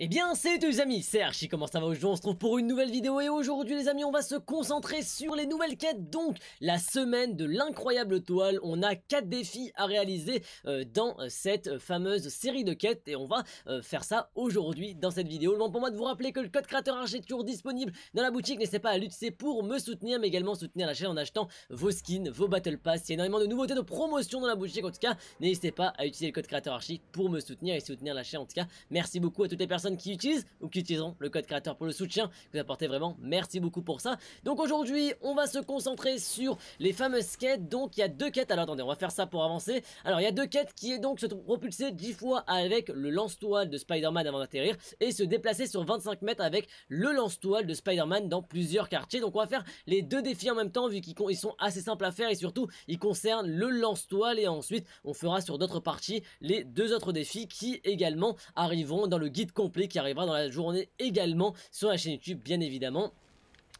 Eh bien salut tous les amis, c'est Archie, comment ça va aujourd'hui On se retrouve pour une nouvelle vidéo et aujourd'hui les amis on va se concentrer sur les nouvelles quêtes Donc la semaine de l'incroyable toile, on a 4 défis à réaliser euh, dans euh, cette euh, fameuse série de quêtes Et on va faire ça aujourd'hui dans cette vidéo Le moment pour moi de vous rappeler que le code créateur Archie est toujours disponible dans la boutique N'hésitez pas à l'utiliser pour me soutenir mais également soutenir la chaîne en achetant vos skins, vos battle pass Il y a énormément de nouveautés de promotion dans la boutique en tout cas N'hésitez pas à utiliser le code créateur Archie pour me soutenir et soutenir la chaîne en tout cas Merci beaucoup à toutes les personnes qui utilisent ou qui utiliseront le code créateur pour le soutien que vous apportez vraiment. Merci beaucoup pour ça. Donc aujourd'hui, on va se concentrer sur les fameuses quêtes. Donc il y a deux quêtes. Alors attendez, on va faire ça pour avancer. Alors il y a deux quêtes qui est donc se propulser 10 fois avec le lance-toile de Spider-Man avant d'atterrir et se déplacer sur 25 mètres avec le lance-toile de Spider-Man dans plusieurs quartiers. Donc on va faire les deux défis en même temps vu qu'ils sont assez simples à faire et surtout ils concernent le lance-toile et ensuite on fera sur d'autres parties les deux autres défis qui également arriveront dans le guide complet qui arrivera dans la journée également sur la chaîne YouTube bien évidemment.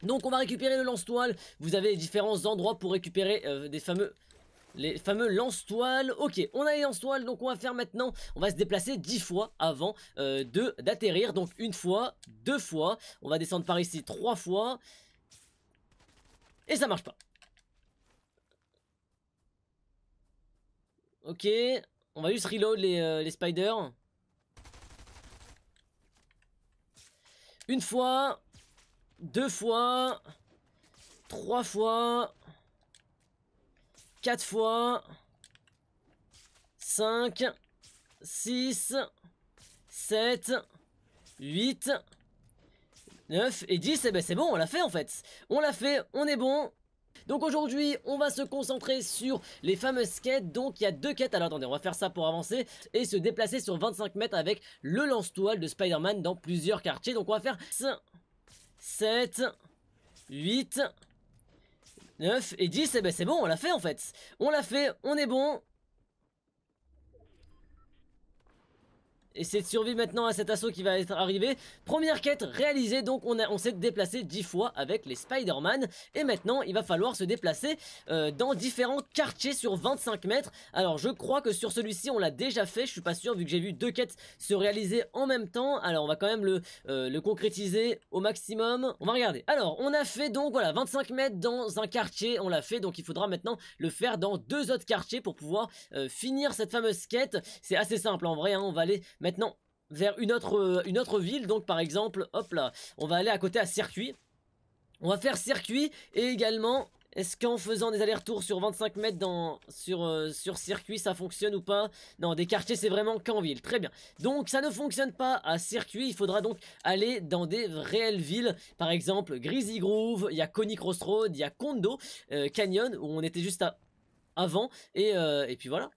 Donc on va récupérer le lance-toile, vous avez différents endroits pour récupérer euh, des fameux les fameux lance-toiles. Ok, on a les lance-toiles, donc on va faire maintenant, on va se déplacer 10 fois avant euh, d'atterrir. Donc une fois, deux fois, on va descendre par ici trois fois. Et ça marche pas. Ok, on va juste reload les, euh, les spiders. Une fois, deux fois, trois fois, quatre fois, cinq, six, sept, huit, neuf et dix. et eh ben c'est bon, on l'a fait en fait. On l'a fait, on est bon, donc aujourd'hui, on va se concentrer sur les fameuses quêtes. Donc il y a deux quêtes. Alors attendez, on va faire ça pour avancer et se déplacer sur 25 mètres avec le lance-toile de Spider-Man dans plusieurs quartiers. Donc on va faire 5, 7, 8, 9 et 10, et eh ben c'est bon, on l'a fait en fait. On l'a fait, on est bon, essayer de survivre maintenant à cet assaut qui va être arrivé. Première quête réalisée, donc on, on s'est déplacé 10 fois avec les Spider-Man. Et maintenant, il va falloir se déplacer euh, dans différents quartiers sur 25 mètres. Alors, je crois que sur celui-ci, on l'a déjà fait. Je suis pas sûr, vu que j'ai vu deux quêtes se réaliser en même temps. Alors, on va quand même le, euh, le concrétiser au maximum. On va regarder. Alors, on a fait donc, voilà, 25 mètres dans un quartier. On l'a fait, donc il faudra maintenant le faire dans deux autres quartiers pour pouvoir euh, finir cette fameuse quête. C'est assez simple, en vrai. Hein. on va aller maintenant vers une autre, euh, une autre ville. Donc par exemple, hop là, on va aller à côté à circuit. On va faire circuit et également est-ce qu'en faisant des allers-retours sur 25 mètres dans, sur, euh, sur circuit, ça fonctionne ou pas Non, des quartiers, c'est vraiment qu'en ville. Très bien. Donc, ça ne fonctionne pas à circuit. Il faudra donc aller dans des réelles villes. Par exemple, grizzly Groove, il y a Coney Crossroad, il y a Kondo, euh, Canyon, où on était juste à avant. Et, et puis voilà.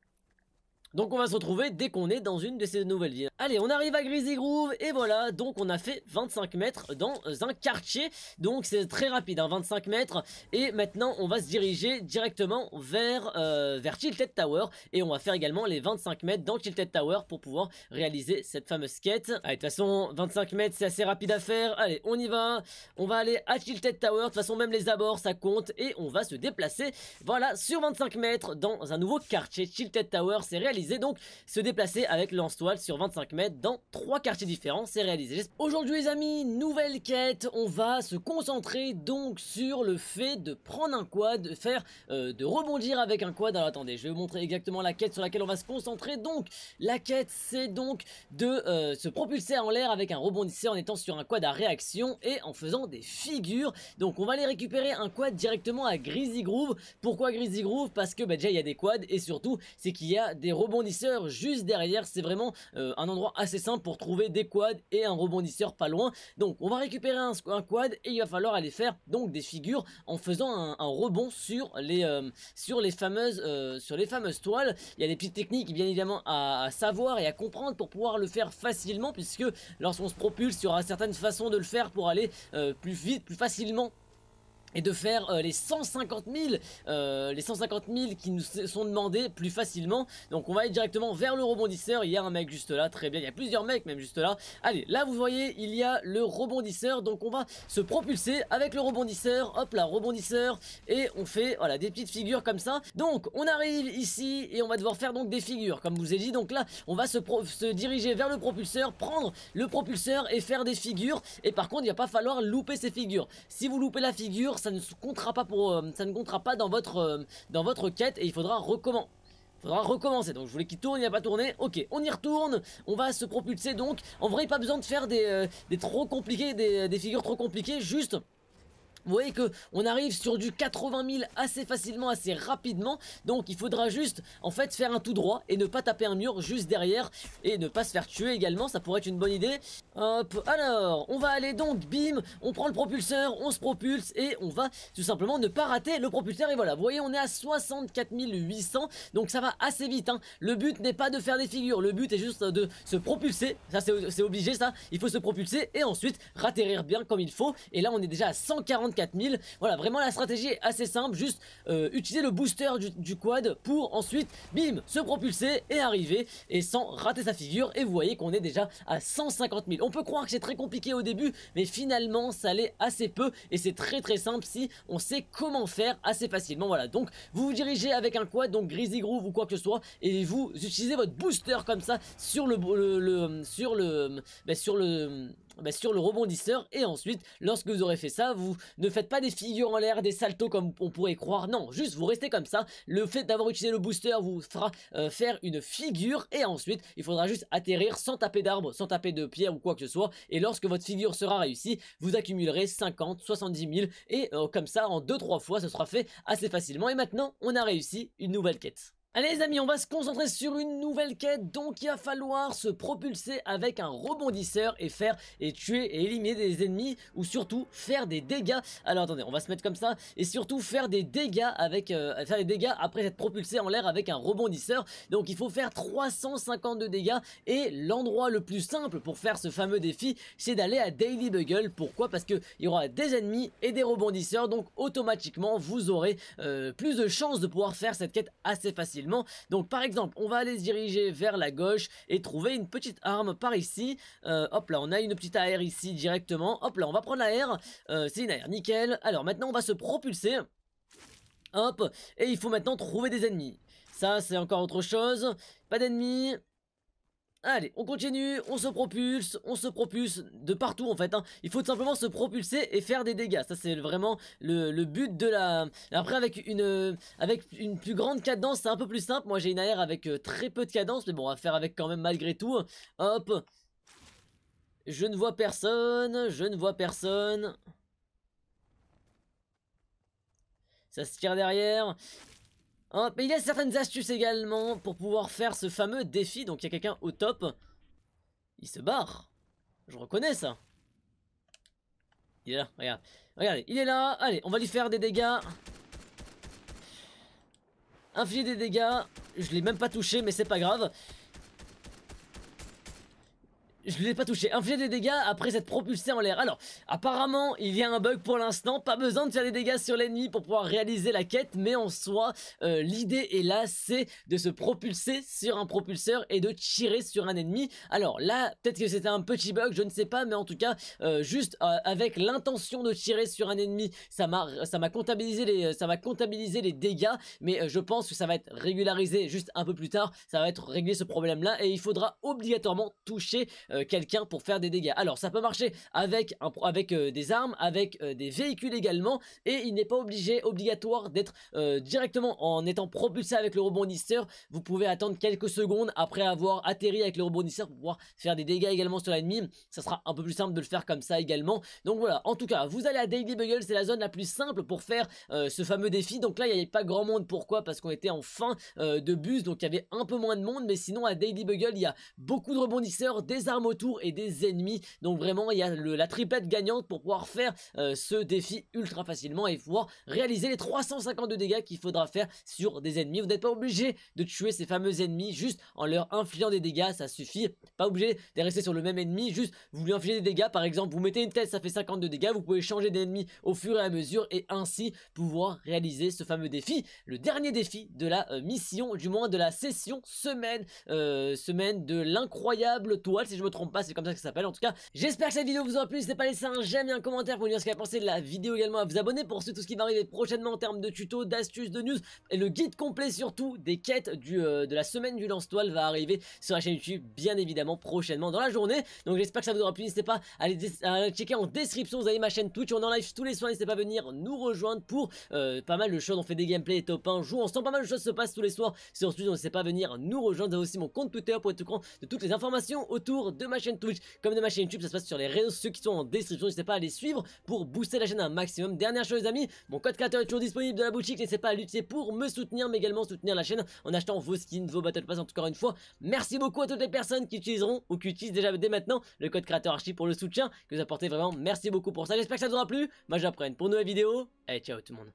Donc on va se retrouver dès qu'on est dans une de ces nouvelles villes. Allez, on arrive à Grizzly Groove, et voilà, donc on a fait 25 mètres dans un quartier, donc c'est très rapide, hein, 25 mètres, et maintenant on va se diriger directement vers, euh, vers Tilted Tower, et on va faire également les 25 mètres dans Tilted Tower pour pouvoir réaliser cette fameuse quête. Allez, de toute façon, 25 mètres c'est assez rapide à faire, allez, on y va, on va aller à Tilted Tower, de toute façon même les abords ça compte, et on va se déplacer, voilà, sur 25 mètres dans un nouveau quartier, Tilted Tower, c'est réalisé, donc se déplacer avec lance-toile sur 25 Mettre dans trois quartiers différents, c'est réalisé. Aujourd'hui les amis, nouvelle quête, on va se concentrer donc sur le fait de prendre un quad, de faire, euh, de rebondir avec un quad. Alors attendez, je vais vous montrer exactement la quête sur laquelle on va se concentrer. Donc la quête c'est donc de euh, se propulser en l'air avec un rebondisseur en étant sur un quad à réaction et en faisant des figures. Donc on va aller récupérer un quad directement à Grizzly Groove. Pourquoi Grizzly Groove Parce que bah, déjà il y a des quads et surtout c'est qu'il y a des rebondisseurs juste derrière. C'est vraiment euh, un endroit assez simple pour trouver des quads et un rebondisseur pas loin. Donc on va récupérer un, un quad et il va falloir aller faire donc des figures en faisant un, rebond sur les, euh, sur, les fameuses, euh, sur les fameuses toiles. Il y a des petites techniques bien évidemment à, savoir et à comprendre pour pouvoir le faire facilement puisque lorsqu'on se propulse, il y aura certaines façons de le faire pour aller euh, plus vite, plus facilement et de faire euh, les 150 000 euh, les 150 000 qui nous sont demandés plus facilement donc on va aller directement vers le rebondisseur il y a un mec juste là très bien il y a plusieurs mecs même juste là allez là vous voyez il y a le rebondisseur donc on va se propulser avec le rebondisseur hop là rebondisseur et on fait voilà des petites figures comme ça donc on arrive ici et on va devoir faire donc des figures comme vous ai dit donc là on va se, se diriger vers le propulseur prendre le propulseur et faire des figures et par contre il a pas falloir louper ces figures si vous loupez la figure ça ne comptera pas pour, euh, ça ne comptera pas dans votre, euh, dans votre quête et il faudra recommencer faudra recommencer. Donc je voulais qu'il tourne, il a pas tourné. Ok, on y retourne. On va se propulser donc. En vrai, pas besoin de faire des, euh, trop compliqués, des figures trop compliquées. Juste vous voyez que on arrive sur du 80 000 assez facilement, assez rapidement. Donc il faudra juste en fait faire un tout droit et ne pas taper un mur juste derrière et ne pas se faire tuer également. Ça pourrait être une bonne idée. Hop, alors on va aller donc, bim, on prend le propulseur, on se propulse et on va tout simplement ne pas rater le propulseur. Et voilà, vous voyez on est à 64 800 donc ça va assez vite. Hein. Le but n'est pas de faire des figures, le but est juste de se propulser. Ça c'est obligé ça, il faut se propulser et ensuite ratterrir bien comme il faut. Et là on est déjà à 140 voilà, vraiment la stratégie est assez simple, juste euh, utiliser le booster du, quad pour ensuite, bim, se propulser et arriver et sans rater sa figure. Et vous voyez qu'on est déjà à 150 000. On peut croire que c'est très compliqué au début, mais finalement ça l'est assez peu et c'est très très simple si on sait comment faire assez facilement. Voilà, donc vous vous dirigez avec un quad, donc grizzly Groove ou quoi que ce soit, et vous utilisez votre booster comme ça sur le, sur le, sur le ben, bah, sur le rebondisseur. Et ensuite, lorsque vous aurez fait ça, vous ne faites pas des figures en l'air, des saltos comme on pourrait croire. Non, juste vous restez comme ça. Le fait d'avoir utilisé le booster vous fera euh, faire une figure. Et ensuite, il faudra juste atterrir sans taper d'arbre, sans taper de pierre ou quoi que ce soit. Et lorsque votre figure sera réussie, vous accumulerez 50, 70 000. Et euh, comme ça, en 2-3 fois, ce sera fait assez facilement. Et maintenant, on a réussi une nouvelle quête. Allez les amis, on va se concentrer sur une nouvelle quête, donc il va falloir se propulser avec un rebondisseur et faire et tuer et éliminer des ennemis ou surtout faire des dégâts. Alors attendez, on va se mettre comme ça et surtout faire des dégâts avec euh, faire des dégâts après être propulsé en l'air avec un rebondisseur. Donc il faut faire 352 dégâts et l'endroit le plus simple pour faire ce fameux défi, c'est d'aller à Daily Bugle. Pourquoi Parce que il y aura des ennemis et des rebondisseurs, donc automatiquement vous aurez euh, plus de chances de pouvoir faire cette quête assez facilement. Donc par exemple, on va aller se diriger vers la gauche et trouver une petite arme par ici. Euh, hop là, on a une petite AR ici directement. Hop là, on va prendre la euh, c'est une AR, nickel. Alors maintenant, on va se propulser. Hop, et il faut maintenant trouver des ennemis. Ça, c'est encore autre chose. Pas d'ennemis. Allez, on continue, on se propulse, on se propulse de partout en fait. Hein. Il faut tout simplement se propulser et faire des dégâts. Ça c'est vraiment le, but de la... Après avec une, euh, avec une plus grande cadence, c'est un peu plus simple. Moi j'ai une AR avec euh, très peu de cadence, mais bon, on va faire avec quand même malgré tout. Hein. Hop. Je ne vois personne, je ne vois personne. Ça se tire derrière. Hein, il y a certaines astuces également pour pouvoir faire ce fameux défi. Donc il y a quelqu'un au top. Il se barre. Je reconnais ça. Il est là, regarde. Regardez, il est là. Allez, on va lui faire des dégâts. Infliger des dégâts. Je l'ai même pas touché, mais c'est pas grave je ne l'ai pas touché. Infliger des dégâts après s'être propulsé en l'air. Alors, apparemment, il y a un bug pour l'instant. Pas besoin de faire des dégâts sur l'ennemi pour pouvoir réaliser la quête. Mais en soi, euh, l'idée est là, c'est de se propulser sur un propulseur et de tirer sur un ennemi. Alors là, peut-être que c'était un petit bug, je ne sais pas. Mais en tout cas, euh, juste euh, avec l'intention de tirer sur un ennemi, ça m'a comptabilisé les ça m'a comptabilisé les dégâts. Mais je pense que ça va être régularisé juste un peu plus tard. Ça va être réglé ce problème-là et il faudra obligatoirement toucher euh, quelqu'un pour faire des dégâts. Alors ça peut marcher avec, avec euh, des armes, avec euh, des véhicules également, et il n'est pas obligé, obligatoire d'être directement en étant propulsé avec le rebondisseur. Vous pouvez attendre quelques secondes après avoir atterri avec le rebondisseur pour pouvoir faire des dégâts également sur l'ennemi. Ça sera un peu plus simple de le faire comme ça également. Donc voilà, en tout cas, vous allez à Daily Bugle, c'est la zone la plus simple pour faire ce fameux défi. Donc là, il n'y avait pas grand monde. Pourquoi Parce qu'on était en fin de bus, donc il y avait un peu moins de monde, mais sinon à Daily Bugle, il y a beaucoup de rebondisseurs, des armes autour et des ennemis. Donc vraiment, il y a la triplette gagnante pour pouvoir faire euh, ce défi ultra facilement et pouvoir réaliser les 352 dégâts qu'il faudra faire sur des ennemis. Vous n'êtes pas obligé de tuer ces fameux ennemis juste en leur infligeant des dégâts, ça suffit. Pas obligé de rester sur le même ennemi, juste vous lui infligez des dégâts. Par exemple, vous mettez une tête, ça fait 52 dégâts. Vous pouvez changer d'ennemi au fur et à mesure et ainsi pouvoir réaliser ce fameux défi. Le dernier défi de la euh, mission, du moins de la session semaine, euh, semaine de l'incroyable toile, si je trompe pas, c'est comme ça que ça s'appelle en tout cas. J'espère que cette vidéo vous aura plu, n'hésitez pas à laisser un j'aime et un commentaire pour me dire ce que a pensé de la vidéo également, à vous abonner pour suivre tout ce qui va arriver prochainement en termes de tutos, d'astuces, de news, et le guide complet surtout des quêtes du, euh, de la semaine du lance-toile va arriver sur la chaîne YouTube, bien évidemment, prochainement dans la journée. Donc j'espère que ça vous aura plu, n'hésitez pas à aller, checker en description, vous avez ma chaîne Twitch, on est en live tous les soirs, n'hésitez pas à venir nous rejoindre pour euh, pas mal de choses, on fait des gameplays, top 1, joue sent pas mal de choses se passent tous les soirs sur Twitch, on ne sait pas venir nous rejoindre, vous avez aussi mon compte Twitter pour être au courant de toutes les informations autour de de ma chaîne Twitch comme de ma chaîne YouTube. Ça se passe sur les réseaux ceux qui sont en description. N'hésitez pas à les suivre pour booster la chaîne un maximum. Dernière chose, les amis, mon code créateur est toujours disponible dans la boutique. N'hésitez pas à l'utiliser pour me soutenir, mais également soutenir la chaîne en achetant vos skins, vos battle pass. En tout cas, une fois, merci beaucoup à toutes les personnes qui utiliseront ou qui utilisent déjà dès maintenant le code créateur archi pour le soutien que vous apportez vraiment. Merci beaucoup pour ça. J'espère que ça vous aura plu. Moi, j'apprenne pour nouvelle vidéo. Allez, ciao tout le monde.